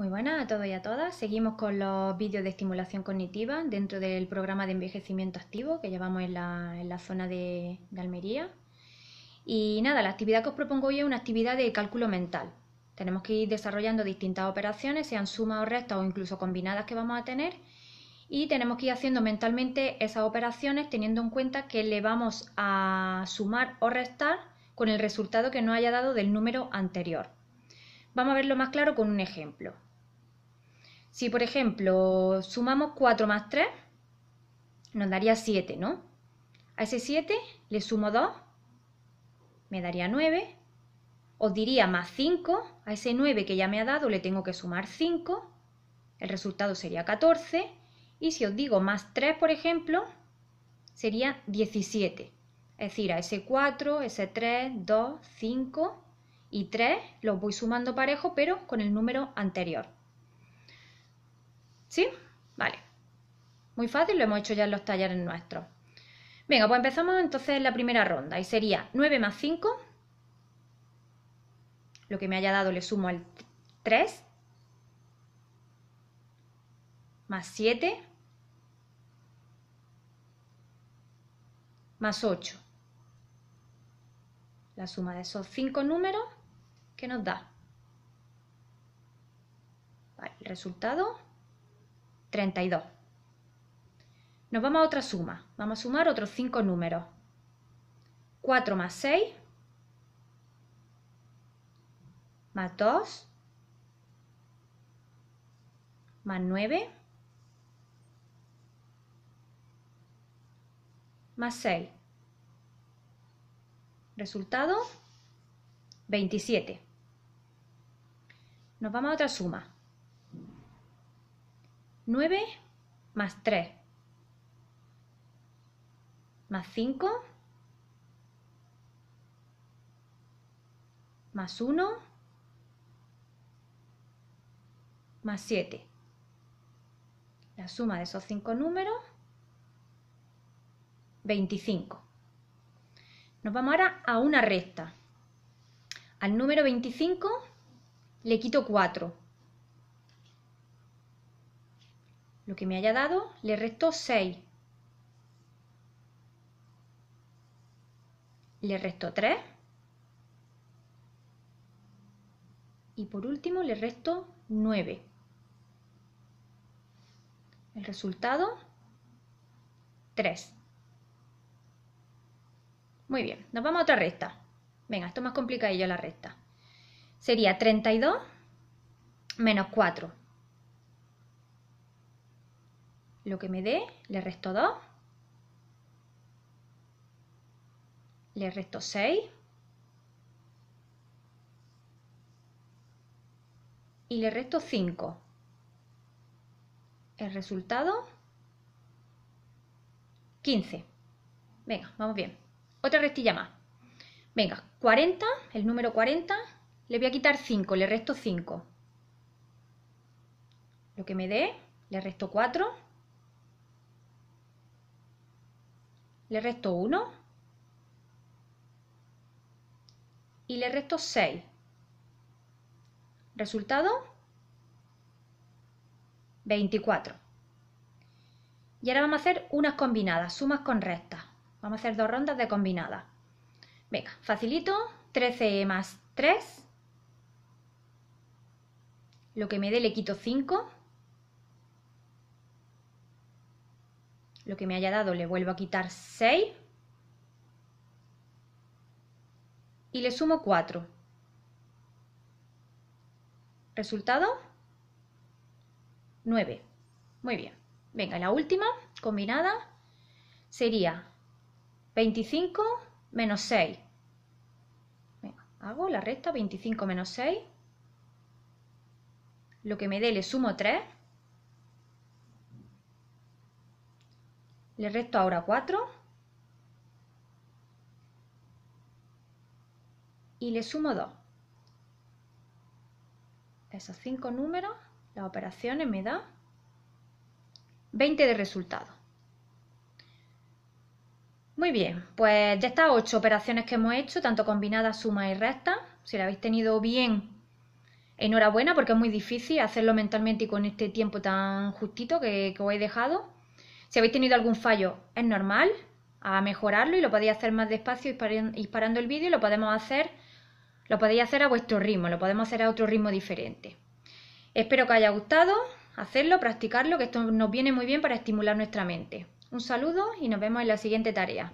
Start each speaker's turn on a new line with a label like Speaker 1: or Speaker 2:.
Speaker 1: Muy buenas a todos y a todas. Seguimos con los vídeos de estimulación cognitiva dentro del programa de envejecimiento activo que llevamos en la, zona de, de, Almería. Y nada, la actividad que os propongo hoy es una actividad de cálculo mental. Tenemos que ir desarrollando distintas operaciones, sean sumas o restas o incluso combinadas que vamos a tener. Y tenemos que ir haciendo mentalmente esas operaciones teniendo en cuenta que le vamos a sumar o restar con el resultado que nos haya dado del número anterior. Vamos a verlo más claro con un ejemplo. Si, por ejemplo, sumamos 4 más 3, nos daría 7, ¿no? A ese 7 le sumo 2, me daría 9. Os diría más 5, a ese 9 que ya me ha dado le tengo que sumar 5, el resultado sería 14. Y si os digo más 3, por ejemplo, sería 17. Es decir, a ese 4, ese 3, 2, 5 y 3 los voy sumando parejo, pero con el número anterior. ¿Sí? Vale. Muy fácil, lo hemos hecho ya en los talleres nuestros. Venga, pues empezamos entonces la primera ronda y sería 9 más 5. Lo que me haya dado le sumo al 3. Más 7. Más 8. La suma de esos 5 números que nos da. Vale, el resultado 32. Nos vamos a otra suma. Vamos a sumar otros 5 números. 4 más 6 más 2 más 9 más 6. Resultado 27. Nos vamos a otra suma. 9 más 3 más 5 más 1 más 7. La suma de esos 5 números, 25. Nos vamos ahora a una recta. Al número 25 le quito 4 lo que me haya dado, le resto 6. Le resto 3. Y por último le resto 9. El resultado, 3. Muy bien, nos vamos a otra recta. Venga, esto es más complicadillo la recta. Sería 32 menos 4 lo que me dé, le resto 2, le resto 6 y le resto 5. El resultado, 15. Venga, vamos bien. Otra restilla más. Venga, 40, el número 40, le voy a quitar 5, le resto 5. Lo que me dé, le resto 4 le resto 1 y le resto 6. Resultado 24. Y ahora vamos a hacer unas combinadas, sumas con restas. Vamos a hacer dos rondas de combinadas. Venga, facilito, 13 más 3. Lo que me dé le quito 5. lo que me haya dado le vuelvo a quitar 6 y le sumo 4. Resultado 9. Muy bien. Venga, la última combinada sería 25 menos 6. Venga, hago la recta 25 menos 6. Lo que me dé le sumo 3 Le resto ahora 4 y le sumo 2. Esos 5 números, las operaciones me da 20 de resultado. Muy bien, pues ya estas 8 operaciones que hemos hecho, tanto combinadas, suma y resta. Si la habéis tenido bien, enhorabuena, porque es muy difícil hacerlo mentalmente y con este tiempo tan justito que, que os he dejado. Si habéis tenido algún fallo, es normal a mejorarlo y lo podéis hacer más despacio disparando el vídeo, lo podemos hacer, lo podéis hacer a vuestro ritmo, lo podemos hacer a otro ritmo diferente. Espero que haya gustado hacerlo, practicarlo, que esto nos viene muy bien para estimular nuestra mente. Un saludo y nos vemos en la siguiente tarea.